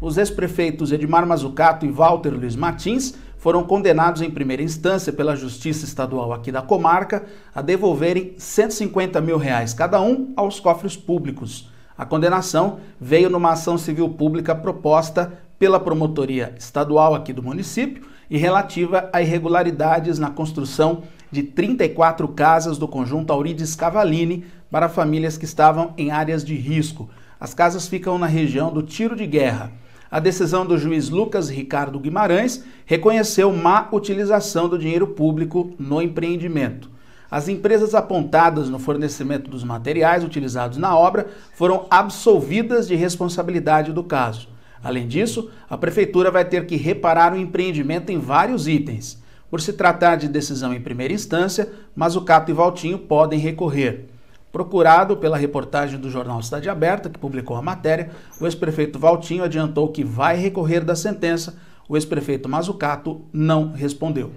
os ex-prefeitos Edmar Mazucato e Walter Luiz Martins foram condenados em primeira instância pela Justiça Estadual aqui da comarca a devolverem 150 mil reais cada um aos cofres públicos. A condenação veio numa ação civil pública proposta pela Promotoria Estadual aqui do município e relativa a irregularidades na construção de 34 casas do conjunto Aurides Cavalini para famílias que estavam em áreas de risco. As casas ficam na região do Tiro de Guerra. A decisão do juiz Lucas Ricardo Guimarães reconheceu má utilização do dinheiro público no empreendimento. As empresas apontadas no fornecimento dos materiais utilizados na obra foram absolvidas de responsabilidade do caso. Além disso, a prefeitura vai ter que reparar o empreendimento em vários itens. Por se tratar de decisão em primeira instância, mas o Cato e Valtinho podem recorrer. Procurado pela reportagem do jornal Cidade Aberta, que publicou a matéria, o ex-prefeito Valtinho adiantou que vai recorrer da sentença. O ex-prefeito Mazucato não respondeu.